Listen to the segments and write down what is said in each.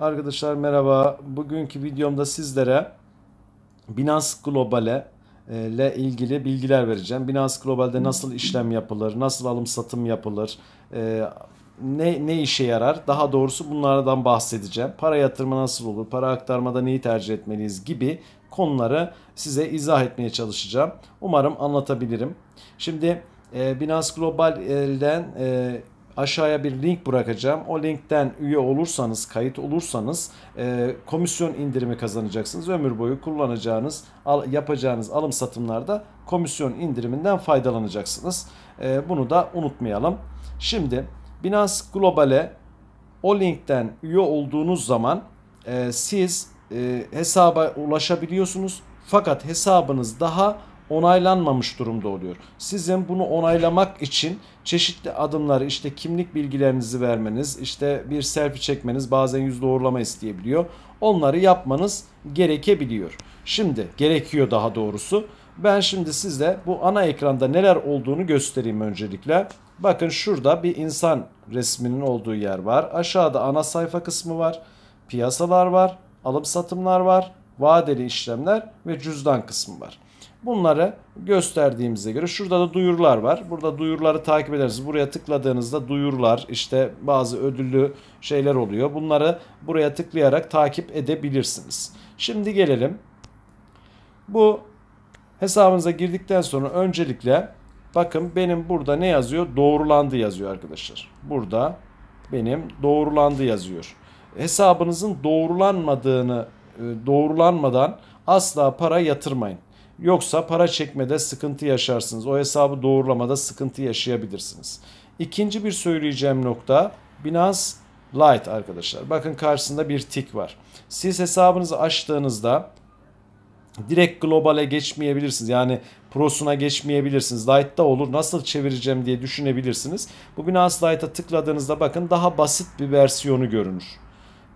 Arkadaşlar merhaba. Bugünkü videomda sizlere Binance Global'e ile e, ilgili bilgiler vereceğim. Binance Global'de nasıl işlem yapılır, nasıl alım satım yapılır, e, ne, ne işe yarar? Daha doğrusu bunlardan bahsedeceğim. Para yatırma nasıl olur? Para aktarmada neyi tercih etmeliyiz gibi konuları size izah etmeye çalışacağım. Umarım anlatabilirim. Şimdi e, Binance Global'den Aşağıya bir link bırakacağım. O linkten üye olursanız, kayıt olursanız e, komisyon indirimi kazanacaksınız. Ömür boyu kullanacağınız, al, yapacağınız alım satımlarda komisyon indiriminden faydalanacaksınız. E, bunu da unutmayalım. Şimdi Binance Global'e o linkten üye olduğunuz zaman e, siz e, hesaba ulaşabiliyorsunuz. Fakat hesabınız daha onaylanmamış durumda oluyor. Sizin bunu onaylamak için çeşitli adımları işte kimlik bilgilerinizi vermeniz, işte bir selfie çekmeniz bazen yüz doğrulama isteyebiliyor. Onları yapmanız gerekebiliyor. Şimdi gerekiyor daha doğrusu. Ben şimdi size bu ana ekranda neler olduğunu göstereyim öncelikle. Bakın şurada bir insan resminin olduğu yer var. Aşağıda ana sayfa kısmı var. Piyasalar var, alım satımlar var, vadeli işlemler ve cüzdan kısmı var. Bunları gösterdiğimize göre şurada da duyurular var. Burada duyuruları takip edersiniz. Buraya tıkladığınızda duyurular işte bazı ödüllü şeyler oluyor. Bunları buraya tıklayarak takip edebilirsiniz. Şimdi gelelim. Bu hesabınıza girdikten sonra öncelikle bakın benim burada ne yazıyor? Doğrulandı yazıyor arkadaşlar. Burada benim doğrulandı yazıyor. Hesabınızın doğrulanmadığını e, doğrulanmadan asla para yatırmayın. Yoksa para çekmede sıkıntı yaşarsınız. O hesabı doğrulamada sıkıntı yaşayabilirsiniz. İkinci bir söyleyeceğim nokta Binance Lite arkadaşlar. Bakın karşısında bir tik var. Siz hesabınızı açtığınızda direkt globale geçmeyebilirsiniz. Yani prosuna geçmeyebilirsiniz. Lite'da olur. Nasıl çevireceğim diye düşünebilirsiniz. Bu Binance Lite'a tıkladığınızda bakın daha basit bir versiyonu görünür.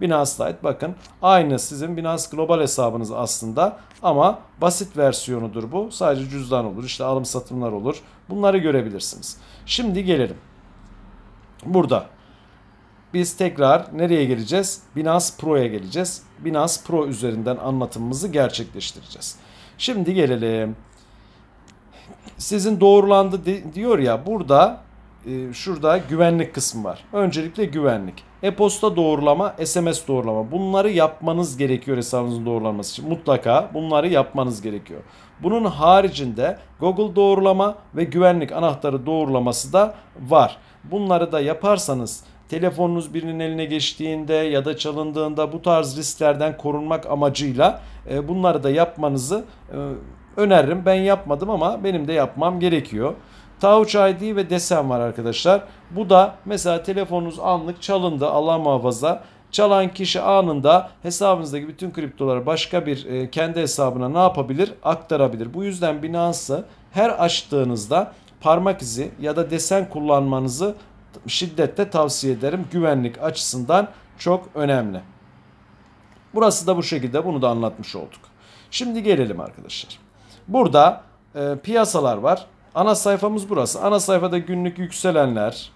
Binance'da bakın aynı sizin Binance global hesabınız aslında ama basit versiyonudur bu. Sadece cüzdan olur işte alım satımlar olur bunları görebilirsiniz. Şimdi gelelim. Burada biz tekrar nereye geleceğiz? Binance Pro'ya geleceğiz. Binance Pro üzerinden anlatımımızı gerçekleştireceğiz. Şimdi gelelim. Sizin doğrulandı diyor ya burada e, şurada güvenlik kısmı var. Öncelikle güvenlik. E-posta doğrulama, SMS doğrulama. Bunları yapmanız gerekiyor hesabınızın doğrulanması için. Mutlaka bunları yapmanız gerekiyor. Bunun haricinde Google doğrulama ve güvenlik anahtarı doğrulaması da var. Bunları da yaparsanız telefonunuz birinin eline geçtiğinde ya da çalındığında bu tarz risklerden korunmak amacıyla e, bunları da yapmanızı e, öneririm. Ben yapmadım ama benim de yapmam gerekiyor. Touch ID ve desen var arkadaşlar. Bu da mesela telefonunuz anlık çalındı Allah muhafaza. Çalan kişi anında hesabınızdaki bütün kriptoları başka bir e, kendi hesabına ne yapabilir? Aktarabilir. Bu yüzden Binance'ı her açtığınızda parmak izi ya da desen kullanmanızı şiddetle tavsiye ederim. Güvenlik açısından çok önemli. Burası da bu şekilde bunu da anlatmış olduk. Şimdi gelelim arkadaşlar. Burada e, piyasalar var. Ana sayfamız burası. Ana sayfada günlük yükselenler,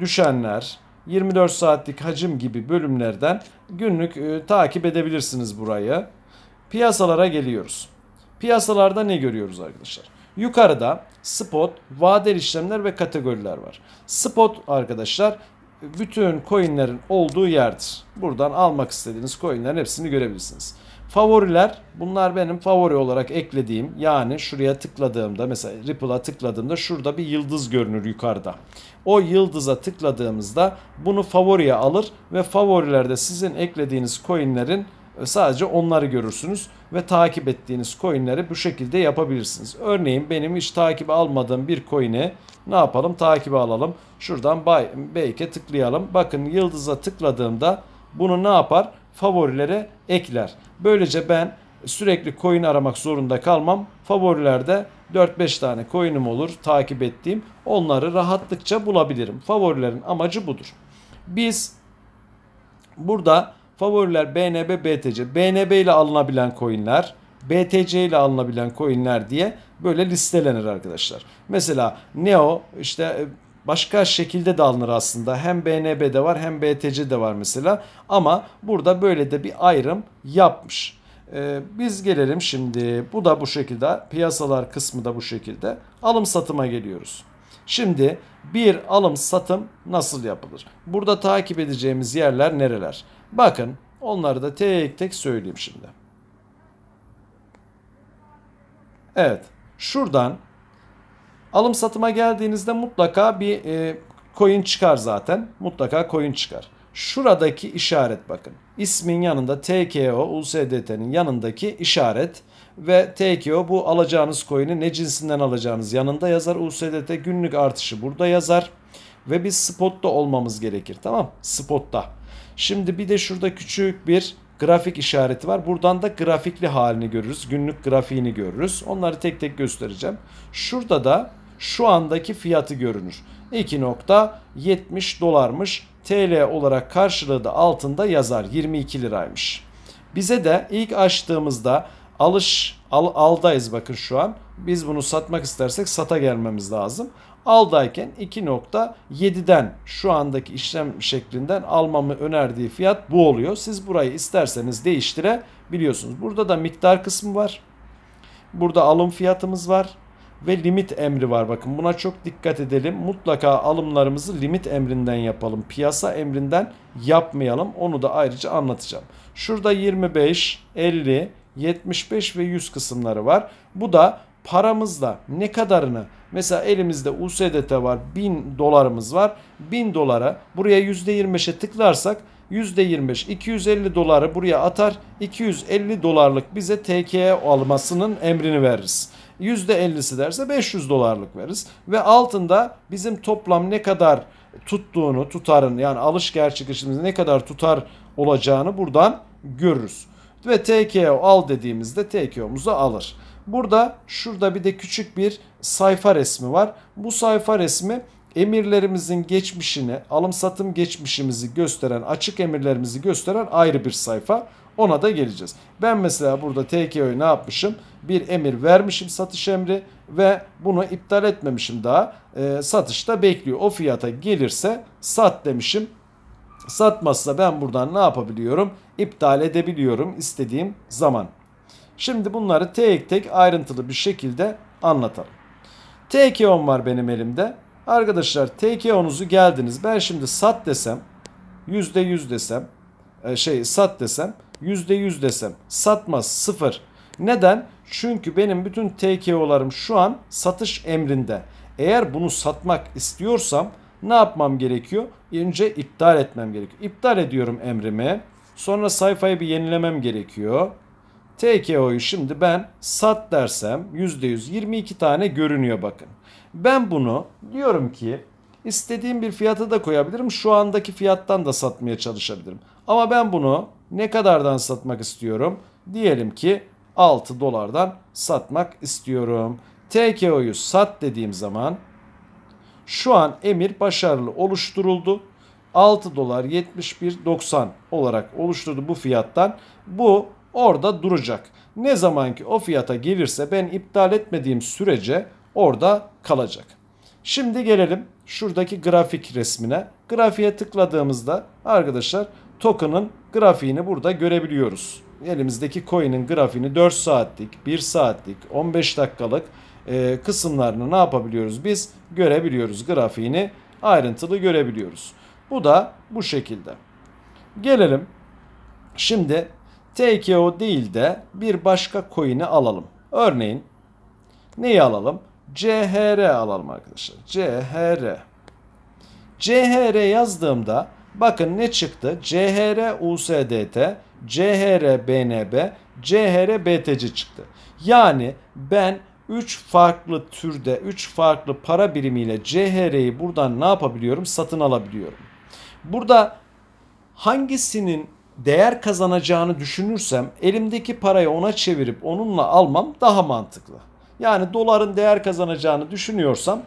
düşenler, 24 saatlik hacim gibi bölümlerden günlük e, takip edebilirsiniz burayı. Piyasalara geliyoruz. Piyasalarda ne görüyoruz arkadaşlar? Yukarıda spot, vadeli işlemler ve kategoriler var. Spot arkadaşlar bütün coinlerin olduğu yerdir. Buradan almak istediğiniz coinlerin hepsini görebilirsiniz. Favoriler bunlar benim favori olarak eklediğim yani şuraya tıkladığımda mesela Ripple'a tıkladığımda şurada bir yıldız görünür yukarıda. O yıldıza tıkladığımızda bunu favoriye alır ve favorilerde sizin eklediğiniz coinlerin e, sadece onları görürsünüz ve takip ettiğiniz coinleri bu şekilde yapabilirsiniz. Örneğin benim hiç takip almadığım bir coin'i ne yapalım takibi alalım. Şuradan belki tıklayalım. Bakın yıldıza tıkladığımda bunu ne yapar? favorilere ekler. Böylece ben sürekli coin aramak zorunda kalmam. Favorilerde 4-5 tane coin'im olur takip ettiğim. Onları rahatlıkça bulabilirim. Favorilerin amacı budur. Biz burada favoriler BNB, BTC. BNB ile alınabilen coin'ler, BTC ile alınabilen coin'ler diye böyle listelenir arkadaşlar. Mesela Neo işte başka şekilde de alınır aslında. Hem BNB'de var hem BTC'de var mesela. Ama burada böyle de bir ayrım yapmış. Ee, biz gelelim şimdi bu da bu şekilde piyasalar kısmı da bu şekilde alım satıma geliyoruz. Şimdi bir alım satım nasıl yapılır? Burada takip edeceğimiz yerler nereler? Bakın onları da tek tek söyleyeyim şimdi. Evet şuradan Alım satıma geldiğinizde mutlaka bir e, coin çıkar zaten. Mutlaka coin çıkar. Şuradaki işaret bakın. İsmin yanında TKO USDT'nin yanındaki işaret ve TKO bu alacağınız coin'i ne cinsinden alacağınız yanında yazar. USDT günlük artışı burada yazar ve biz spotta olmamız gerekir tamam spotta. Şimdi bir de şurada küçük bir grafik işareti var. Buradan da grafikli halini görürüz. Günlük grafiğini görürüz. Onları tek tek göstereceğim. Şurada da şu andaki fiyatı görünür. 2.70 dolarmış. TL olarak karşılığı da altında yazar 22 liraymış. Bize de ilk açtığımızda alış al, aldayız bakın şu an. Biz bunu satmak istersek sata gelmemiz lazım. Aldayken 2.7'den şu andaki işlem şeklinden almamı önerdiği fiyat bu oluyor. Siz burayı isterseniz değiştirebiliyorsunuz. Burada da miktar kısmı var. Burada alım fiyatımız var ve limit emri var. Bakın buna çok dikkat edelim. Mutlaka alımlarımızı limit emrinden yapalım. Piyasa emrinden yapmayalım. Onu da ayrıca anlatacağım. Şurada 25, 50, 75 ve 100 kısımları var. Bu da paramızla ne kadarını mesela elimizde USDT var 1000 dolarımız var 1000 dolara buraya %25'e tıklarsak %25 250 doları buraya atar 250 dolarlık bize TK'ye almasının emrini veririz. %50'si derse 500 dolarlık veririz. Ve altında bizim toplam ne kadar tuttuğunu tutarın yani alış gerçekleşimimiz ne kadar tutar olacağını buradan görürüz. Ve TKO al dediğimizde TKO'muzu alır. Burada şurada bir de küçük bir sayfa resmi var. Bu sayfa resmi emirlerimizin geçmişini, alım satım geçmişimizi gösteren, açık emirlerimizi gösteren ayrı bir sayfa. Ona da geleceğiz. Ben mesela burada TKO'yu ne yapmışım? Bir emir vermişim satış emri ve bunu iptal etmemişim daha. E, ee, satışta bekliyor. O fiyata gelirse sat demişim. Satmazsa ben buradan ne yapabiliyorum? İptal edebiliyorum istediğim zaman. Şimdi bunları tek tek ayrıntılı bir şekilde anlatalım. TKO'm var benim elimde. Arkadaşlar TKO'nuzu geldiniz. Ben şimdi sat desem %100 desem e, şey sat desem %100 desem satmaz sıfır. Neden? Çünkü benim bütün TKO'larım şu an satış emrinde. Eğer bunu satmak istiyorsam ne yapmam gerekiyor? Önce iptal etmem gerekiyor. İptal ediyorum emrimi. Sonra sayfayı bir yenilemem gerekiyor. TKO'yu şimdi ben sat dersem %122 tane görünüyor bakın. Ben bunu diyorum ki İstediğim bir fiyata da koyabilirim. Şu andaki fiyattan da satmaya çalışabilirim. Ama ben bunu ne kadardan satmak istiyorum? Diyelim ki 6 dolardan satmak istiyorum. TKO'yu sat dediğim zaman şu an emir başarılı oluşturuldu. 6 dolar 71.90 olarak oluşturdu bu fiyattan. Bu orada duracak. Ne zamanki o fiyata gelirse ben iptal etmediğim sürece orada kalacak. Şimdi gelelim şuradaki grafik resmine. Grafiğe tıkladığımızda arkadaşlar token'ın grafiğini burada görebiliyoruz. Elimizdeki coin'in grafiğini 4 saatlik, 1 saatlik, 15 dakikalık e, kısımlarını ne yapabiliyoruz biz? Görebiliyoruz grafiğini ayrıntılı görebiliyoruz. Bu da bu şekilde. Gelelim şimdi TKO değil de bir başka coin'i alalım. Örneğin neyi alalım? CHR alalım arkadaşlar. CHR. CHR yazdığımda bakın ne çıktı? CHR USDT, CHR BNB, CHR BTC çıktı. Yani ben 3 farklı türde 3 farklı para birimiyle CHR'yi buradan ne yapabiliyorum? Satın alabiliyorum. Burada hangisinin değer kazanacağını düşünürsem elimdeki parayı ona çevirip onunla almam daha mantıklı. Yani doların değer kazanacağını düşünüyorsam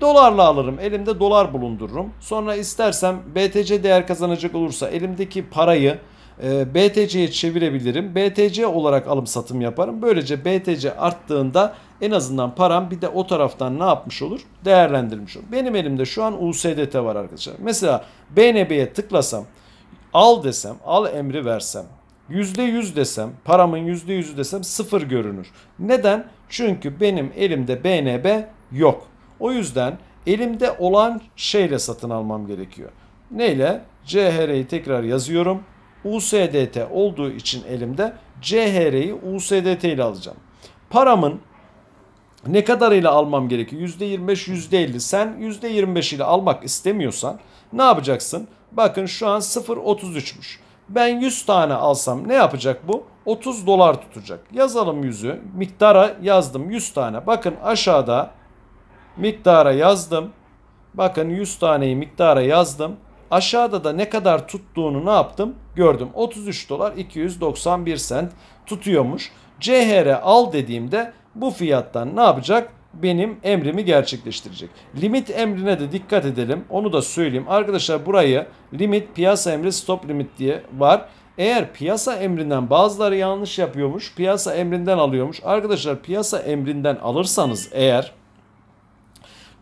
dolarla alırım. Elimde dolar bulundururum. Sonra istersem BTC değer kazanacak olursa elimdeki parayı e, BTC'ye çevirebilirim. BTC olarak alım satım yaparım. Böylece BTC arttığında en azından param bir de o taraftan ne yapmış olur? Değerlendirmiş olur. Benim elimde şu an USDT var arkadaşlar. Mesela BNB'ye tıklasam al desem al emri versem %100 desem, paramın %100'ü desem sıfır görünür. Neden? Çünkü benim elimde BNB yok. O yüzden elimde olan şeyle satın almam gerekiyor. Neyle? CHR'yi tekrar yazıyorum. USDT olduğu için elimde CHR'yi USDT ile alacağım. Paramın ne kadarıyla almam gerekiyor? %25, %50. Sen %25 ile almak istemiyorsan ne yapacaksın? Bakın şu an 0.33'müş. Ben 100 tane alsam ne yapacak bu? 30 dolar tutacak. Yazalım 100'ü. Miktara yazdım 100 tane. Bakın aşağıda miktara yazdım. Bakın 100 taneyi miktara yazdım. Aşağıda da ne kadar tuttuğunu ne yaptım? Gördüm. 33 dolar 291 sent tutuyormuş. CHR al dediğimde bu fiyattan ne yapacak? benim emrimi gerçekleştirecek. Limit emrine de dikkat edelim. Onu da söyleyeyim. Arkadaşlar burayı limit piyasa emri stop limit diye var. Eğer piyasa emrinden bazıları yanlış yapıyormuş. Piyasa emrinden alıyormuş. Arkadaşlar piyasa emrinden alırsanız eğer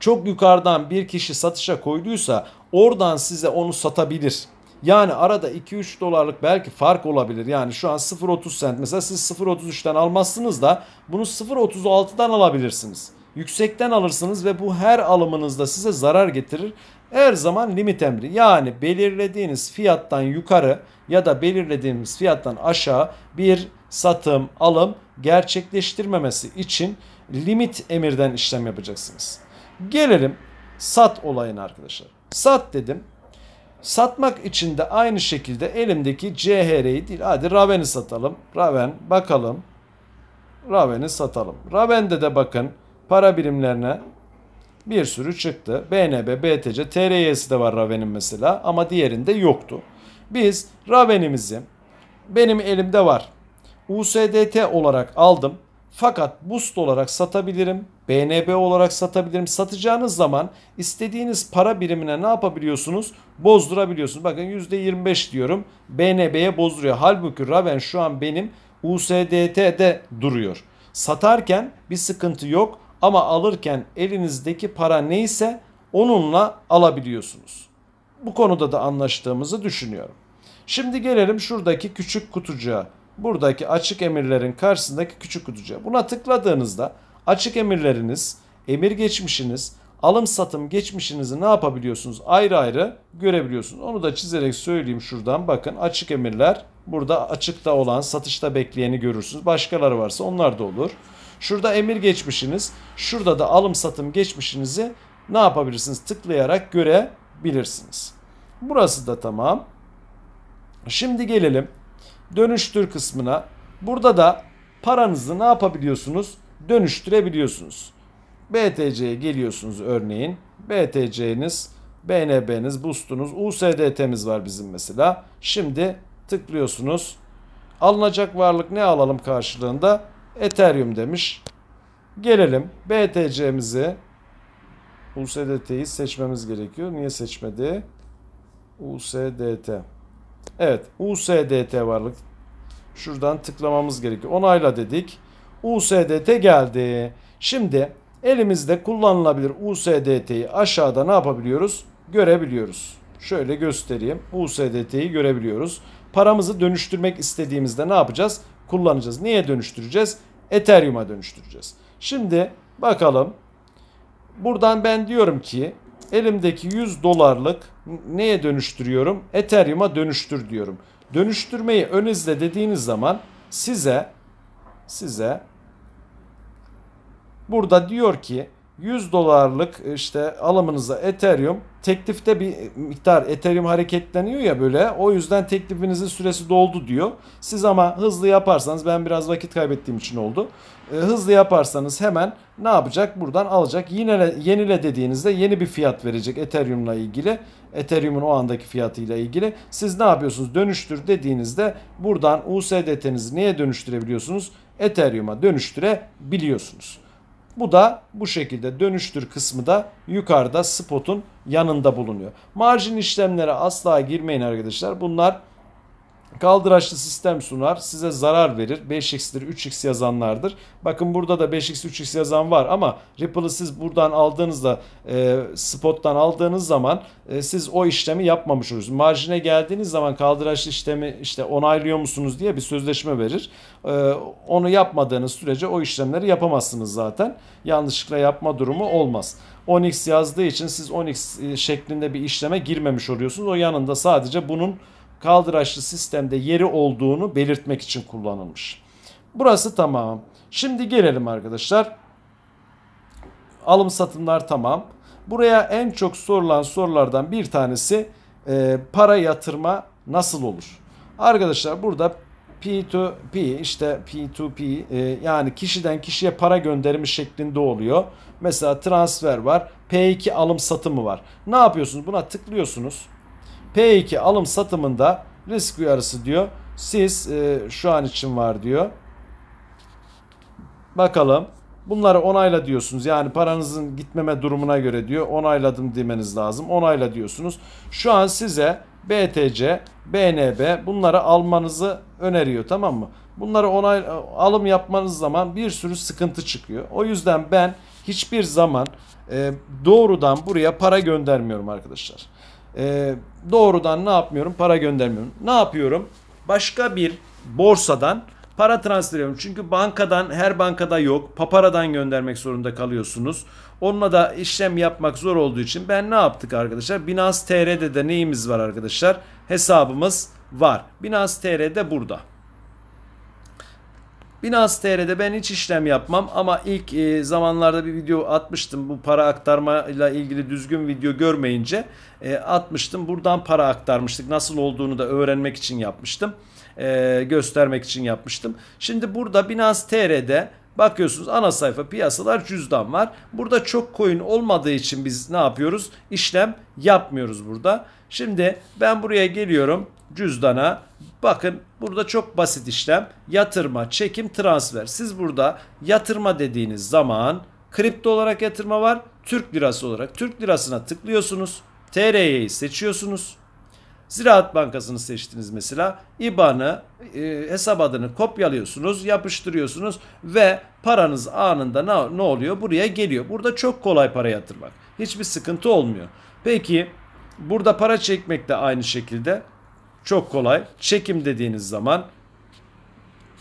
çok yukarıdan bir kişi satışa koyduysa oradan size onu satabilir. Yani arada 2-3 dolarlık belki fark olabilir. Yani şu an 0.30 sent mesela siz 0.33'ten almazsınız da bunu 0.36'dan alabilirsiniz. Yüksekten alırsınız ve bu her alımınızda size zarar getirir. Her zaman limit emri yani belirlediğiniz fiyattan yukarı ya da belirlediğimiz fiyattan aşağı bir satım alım gerçekleştirmemesi için limit emirden işlem yapacaksınız. Gelelim sat olayına arkadaşlar. Sat dedim. Satmak için de aynı şekilde elimdeki CHR'yi değil hadi Raven'i satalım. Raven bakalım. Raven'i satalım. Raven'de de bakın para birimlerine bir sürü çıktı. BNB, BTC, TRY'si de var Raven'in mesela ama diğerinde yoktu. Biz Raven'imizi benim elimde var. USDT olarak aldım. Fakat boost olarak satabilirim. BNB olarak satabilirim. Satacağınız zaman istediğiniz para birimine ne yapabiliyorsunuz? Bozdurabiliyorsunuz. Bakın %25 diyorum. BNB'ye bozduruyor. Halbuki Raven şu an benim USDT'de duruyor. Satarken bir sıkıntı yok ama alırken elinizdeki para neyse onunla alabiliyorsunuz. Bu konuda da anlaştığımızı düşünüyorum. Şimdi gelelim şuradaki küçük kutucuğa. Buradaki açık emirlerin karşısındaki küçük kutucuğa. Buna tıkladığınızda açık emirleriniz, emir geçmişiniz, alım satım geçmişinizi ne yapabiliyorsunuz? Ayrı ayrı görebiliyorsunuz. Onu da çizerek söyleyeyim şuradan. Bakın açık emirler burada açıkta olan satışta bekleyeni görürsünüz. Başkaları varsa onlar da olur. Şurada emir geçmişiniz, şurada da alım satım geçmişinizi ne yapabilirsiniz? Tıklayarak görebilirsiniz. Burası da tamam. Şimdi gelelim dönüştür kısmına. Burada da paranızı ne yapabiliyorsunuz? Dönüştürebiliyorsunuz. BTC'ye geliyorsunuz örneğin. BTC'niz, BNB'niz, BUST'unuz, USDT'miz var bizim mesela. Şimdi tıklıyorsunuz. Alınacak varlık ne alalım karşılığında? Ethereum demiş. Gelelim BTC'mizi USDT'yi seçmemiz gerekiyor. Niye seçmedi? USDT. Evet USDT varlık. Şuradan tıklamamız gerekiyor. Onayla dedik. USDT geldi. Şimdi elimizde kullanılabilir USDT'yi aşağıda ne yapabiliyoruz? Görebiliyoruz. Şöyle göstereyim. USDT'yi görebiliyoruz. Paramızı dönüştürmek istediğimizde ne yapacağız? kullanacağız. Niye dönüştüreceğiz? Ethereum'a dönüştüreceğiz. Şimdi bakalım. Buradan ben diyorum ki elimdeki 100 dolarlık neye dönüştürüyorum? Ethereum'a dönüştür diyorum. Dönüştürmeyi ön izle dediğiniz zaman size size burada diyor ki 100 dolarlık işte alımınıza Ethereum teklifte bir miktar Ethereum hareketleniyor ya böyle o yüzden teklifinizin süresi doldu diyor. Siz ama hızlı yaparsanız ben biraz vakit kaybettiğim için oldu. Ee, hızlı yaparsanız hemen ne yapacak buradan alacak yine yenile dediğinizde yeni bir fiyat verecek Ethereum'la ilgili. Ethereum'un o andaki fiyatıyla ilgili. Siz ne yapıyorsunuz dönüştür dediğinizde buradan USDT'nizi neye dönüştürebiliyorsunuz? Ethereum'a dönüştürebiliyorsunuz. Bu da bu şekilde dönüştür kısmı da yukarıda spotun yanında bulunuyor. Marjin işlemlere asla girmeyin arkadaşlar. Bunlar Kaldıraçlı sistem sunar. Size zarar verir. 5x'tir 3x yazanlardır. Bakın burada da 5x 3x yazan var ama Ripple'ı siz buradan aldığınızda e, spot'tan aldığınız zaman e, siz o işlemi yapmamış olursunuz. Marjine geldiğiniz zaman kaldıraçlı işlemi işte onaylıyor musunuz diye bir sözleşme verir. E, onu yapmadığınız sürece o işlemleri yapamazsınız zaten. Yanlışlıkla yapma durumu olmaz. 10x yazdığı için siz 10x şeklinde bir işleme girmemiş oluyorsunuz. O yanında sadece bunun kaldıraçlı sistemde yeri olduğunu belirtmek için kullanılmış. Burası tamam. Şimdi gelelim arkadaşlar. Alım satımlar tamam. Buraya en çok sorulan sorulardan bir tanesi e, para yatırma nasıl olur? Arkadaşlar burada P2P işte P2P e, yani kişiden kişiye para gönderimi şeklinde oluyor. Mesela transfer var. P2 alım satımı var. Ne yapıyorsunuz? Buna tıklıyorsunuz. P2 alım satımında risk uyarısı diyor. Siz e, şu an için var diyor. Bakalım. Bunları onayla diyorsunuz. Yani paranızın gitmeme durumuna göre diyor. Onayladım demeniz lazım. Onayla diyorsunuz. Şu an size BTC, BNB bunları almanızı öneriyor tamam mı? Bunları onay alım yapmanız zaman bir sürü sıkıntı çıkıyor. O yüzden ben hiçbir zaman e, doğrudan buraya para göndermiyorum arkadaşlar e, doğrudan ne yapmıyorum? Para göndermiyorum. Ne yapıyorum? Başka bir borsadan para transfer ediyorum. Çünkü bankadan her bankada yok. Papara'dan göndermek zorunda kalıyorsunuz. Onunla da işlem yapmak zor olduğu için ben ne yaptık arkadaşlar? Binance TR'de de neyimiz var arkadaşlar? Hesabımız var. Binance TR'de burada. Binance TR'de ben hiç işlem yapmam ama ilk e, zamanlarda bir video atmıştım. Bu para aktarma ile ilgili düzgün video görmeyince e, atmıştım. Buradan para aktarmıştık. Nasıl olduğunu da öğrenmek için yapmıştım. E, göstermek için yapmıştım. Şimdi burada Binance TR'de Bakıyorsunuz ana sayfa piyasalar cüzdan var. Burada çok coin olmadığı için biz ne yapıyoruz? işlem yapmıyoruz burada. Şimdi ben buraya geliyorum cüzdana Bakın burada çok basit işlem. Yatırma, çekim, transfer. Siz burada yatırma dediğiniz zaman kripto olarak yatırma var. Türk lirası olarak Türk lirasına tıklıyorsunuz. TR'yi seçiyorsunuz. Ziraat Bankası'nı seçtiniz mesela. IBAN'ı, e, hesap adını kopyalıyorsunuz, yapıştırıyorsunuz ve paranız anında ne, ne oluyor? Buraya geliyor. Burada çok kolay para yatırmak. Hiçbir sıkıntı olmuyor. Peki burada para çekmek de aynı şekilde. Çok kolay. Çekim dediğiniz zaman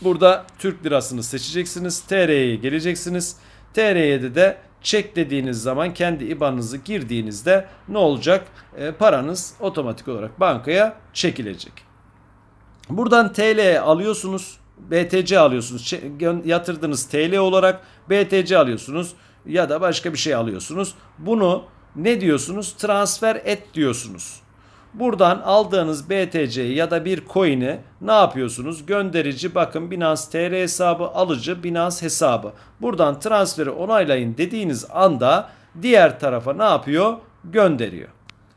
burada Türk lirasını seçeceksiniz. TR'ye geleceksiniz. TR'ye de de çek dediğiniz zaman kendi IBAN'ınızı girdiğinizde ne olacak? E, paranız otomatik olarak bankaya çekilecek. Buradan TL alıyorsunuz. BTC alıyorsunuz. Yatırdığınız TL olarak BTC alıyorsunuz ya da başka bir şey alıyorsunuz. Bunu ne diyorsunuz? Transfer et diyorsunuz. Buradan aldığınız BTC'yi ya da bir coin'i ne yapıyorsunuz? Gönderici bakın Binance TR hesabı, alıcı Binance hesabı. Buradan transferi onaylayın dediğiniz anda diğer tarafa ne yapıyor? Gönderiyor.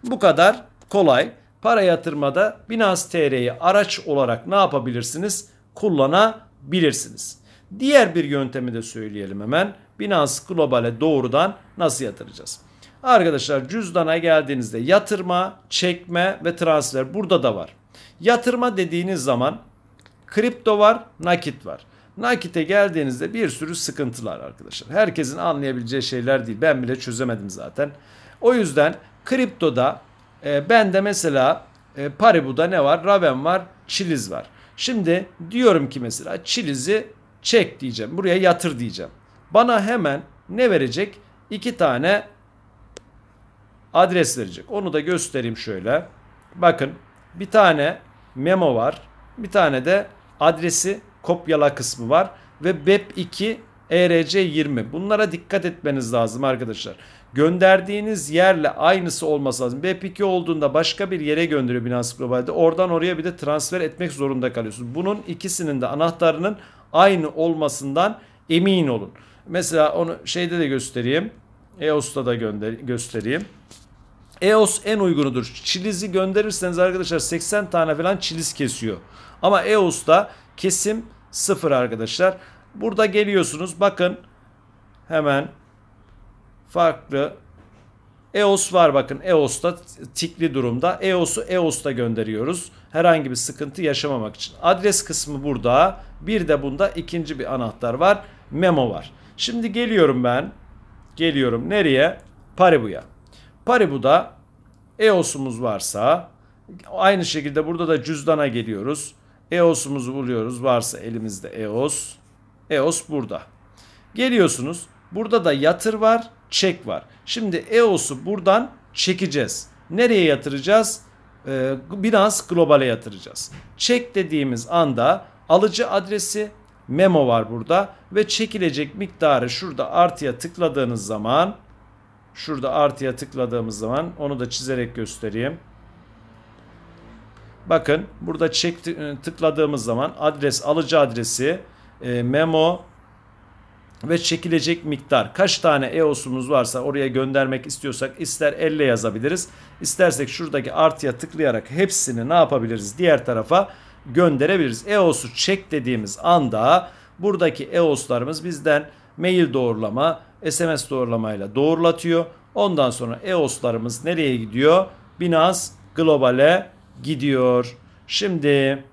Bu kadar kolay. Para yatırmada Binance TR'yi araç olarak ne yapabilirsiniz? Kullanabilirsiniz. Diğer bir yöntemi de söyleyelim hemen. Binance Global'e doğrudan nasıl yatıracağız? Arkadaşlar cüzdana geldiğinizde yatırma, çekme ve transfer burada da var. Yatırma dediğiniz zaman kripto var, nakit var. Nakite geldiğinizde bir sürü sıkıntılar arkadaşlar. Herkesin anlayabileceği şeyler değil. Ben bile çözemedim zaten. O yüzden kriptoda e, ben de mesela e, Paribu'da ne var? Raven var, Chiliz var. Şimdi diyorum ki mesela Chiliz'i çek diyeceğim. Buraya yatır diyeceğim. Bana hemen ne verecek? İki tane adres verecek. Onu da göstereyim şöyle. Bakın bir tane memo var. Bir tane de adresi kopyala kısmı var. Ve BEP2 ERC20. E Bunlara dikkat etmeniz lazım arkadaşlar. Gönderdiğiniz yerle aynısı olması lazım. BEP2 olduğunda başka bir yere gönderiyor Binance Global'de. Oradan oraya bir de transfer etmek zorunda kalıyorsunuz. Bunun ikisinin de anahtarının aynı olmasından emin olun. Mesela onu şeyde de göstereyim. EOS'ta da gönder göstereyim. EOS en uygunudur. Çilizi gönderirseniz arkadaşlar 80 tane falan çiliz kesiyor. Ama EOS'ta kesim sıfır arkadaşlar. Burada geliyorsunuz bakın hemen farklı EOS var bakın EOS'ta tikli durumda. EOS'u EOS'ta gönderiyoruz. Herhangi bir sıkıntı yaşamamak için. Adres kısmı burada. Bir de bunda ikinci bir anahtar var. Memo var. Şimdi geliyorum ben. Geliyorum nereye? Paribu'ya. Paribu'da EOS'umuz varsa aynı şekilde burada da cüzdana geliyoruz. EOS'umuzu buluyoruz. Varsa elimizde EOS. EOS burada. Geliyorsunuz. Burada da yatır var, çek var. Şimdi EOS'u buradan çekeceğiz. Nereye yatıracağız? Ee, Binance Global'e yatıracağız. Çek dediğimiz anda alıcı adresi memo var burada ve çekilecek miktarı şurada artıya tıkladığınız zaman şurada artıya tıkladığımız zaman onu da çizerek göstereyim. Bakın burada çek ıı, tıkladığımız zaman adres alıcı adresi e, memo ve çekilecek miktar kaç tane EOS'umuz varsa oraya göndermek istiyorsak ister elle yazabiliriz. İstersek şuradaki artıya tıklayarak hepsini ne yapabiliriz diğer tarafa gönderebiliriz. EOS'u çek dediğimiz anda buradaki EOS'larımız bizden mail doğrulama, SMS doğrulamayla doğrulatıyor. Ondan sonra EOS'larımız nereye gidiyor? Binance Global'e gidiyor. Şimdi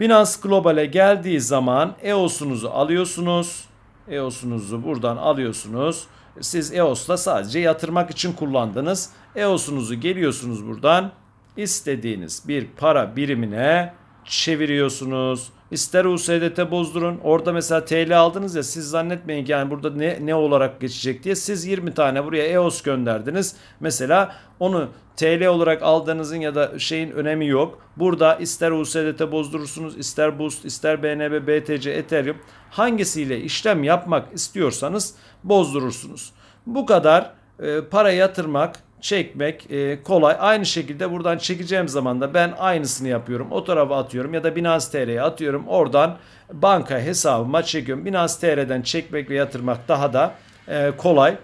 Binance Global'e geldiği zaman EOS'unuzu alıyorsunuz. EOS'unuzu buradan alıyorsunuz. Siz EOS'la sadece yatırmak için kullandınız. EOS'unuzu geliyorsunuz buradan istediğiniz bir para birimine çeviriyorsunuz. İster USDT bozdurun. Orada mesela TL aldınız ya siz zannetmeyin ki yani burada ne, ne olarak geçecek diye. Siz 20 tane buraya EOS gönderdiniz. Mesela onu TL olarak aldığınızın ya da şeyin önemi yok. Burada ister USDT bozdurursunuz, ister Boost, ister BNB, BTC, Ethereum hangisiyle işlem yapmak istiyorsanız bozdurursunuz. Bu kadar e, para yatırmak çekmek e, kolay. Aynı şekilde buradan çekeceğim zaman da ben aynısını yapıyorum. O tarafa atıyorum ya da Binance TL'ye atıyorum. Oradan banka hesabıma çekiyorum. Binance tr'den çekmek ve yatırmak daha da e, kolay.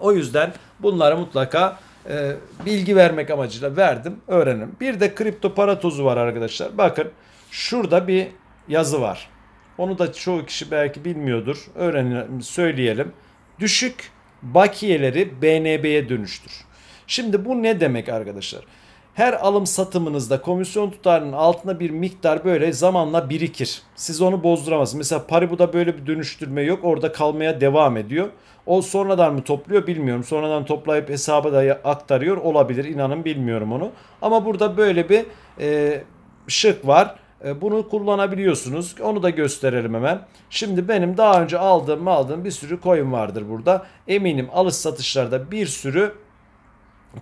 O yüzden bunları mutlaka e, bilgi vermek amacıyla verdim. Öğrenin. Bir de kripto para tozu var arkadaşlar. Bakın şurada bir yazı var. Onu da çoğu kişi belki bilmiyordur. öğrenin söyleyelim. Düşük bakiyeleri BNB'ye dönüştür. Şimdi bu ne demek arkadaşlar? Her alım satımınızda komisyon tutarının altında bir miktar böyle zamanla birikir. Siz onu bozduramazsınız. Mesela Paribu'da böyle bir dönüştürme yok. Orada kalmaya devam ediyor. O sonradan mı topluyor bilmiyorum. Sonradan toplayıp hesaba da aktarıyor olabilir. İnanın bilmiyorum onu. Ama burada böyle bir e, şık var e, bunu kullanabiliyorsunuz. Onu da gösterelim hemen. Şimdi benim daha önce aldığım aldığım bir sürü coin vardır burada. Eminim alış satışlarda bir sürü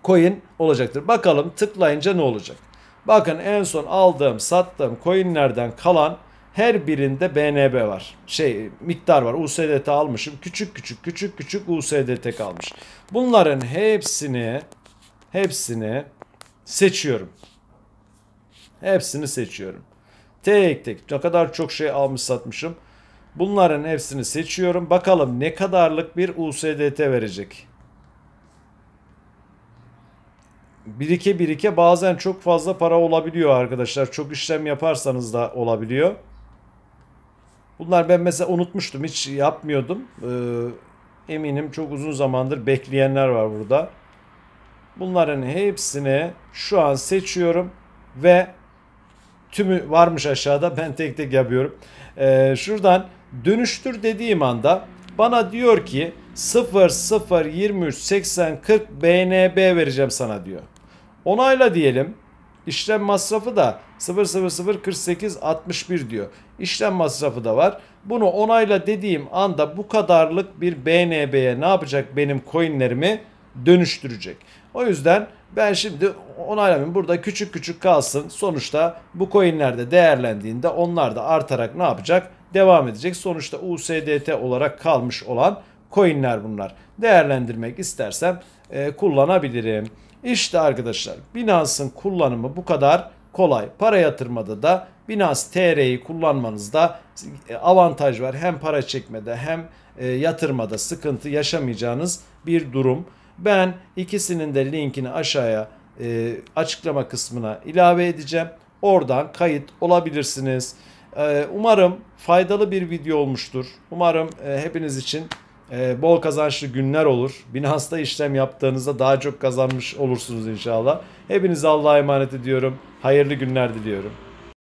coin olacaktır. Bakalım tıklayınca ne olacak? Bakın en son aldığım sattığım coinlerden kalan her birinde BNB var. Şey miktar var. USDT almışım. Küçük küçük küçük küçük USDT kalmış. Bunların hepsini hepsini seçiyorum. Hepsini seçiyorum. Tek tek ne kadar çok şey almış satmışım. Bunların hepsini seçiyorum. Bakalım ne kadarlık bir USDT verecek. Birike birike bazen çok fazla para olabiliyor arkadaşlar. Çok işlem yaparsanız da olabiliyor. Bunlar ben mesela unutmuştum. Hiç yapmıyordum. Ee, eminim çok uzun zamandır bekleyenler var burada. Bunların hepsini şu an seçiyorum ve tümü varmış aşağıda ben tek tek yapıyorum. Ee, şuradan dönüştür dediğim anda bana diyor ki 0 0 23 80 40 BNB vereceğim sana diyor. Onayla diyelim. İşlem masrafı da 0004861 diyor. İşlem masrafı da var. Bunu onayla dediğim anda bu kadarlık bir BNB'ye ne yapacak benim coinlerimi dönüştürecek. O yüzden ben şimdi onaylamayayım. Burada küçük küçük kalsın. Sonuçta bu coinler değerlendiğinde onlar da artarak ne yapacak? Devam edecek. Sonuçta USDT olarak kalmış olan coinler bunlar. Değerlendirmek istersem e, kullanabilirim. İşte arkadaşlar Binance'ın kullanımı bu kadar kolay. Para yatırmada da Binance TR'yi kullanmanızda e, avantaj var. Hem para çekmede hem e, yatırmada sıkıntı yaşamayacağınız bir durum. Ben ikisinin de linkini aşağıya e, açıklama kısmına ilave edeceğim. Oradan kayıt olabilirsiniz. E, umarım faydalı bir video olmuştur. Umarım e, hepiniz için e, bol kazançlı günler olur. Binance'da işlem yaptığınızda daha çok kazanmış olursunuz inşallah. Hepinize Allah'a emanet ediyorum. Hayırlı günler diliyorum.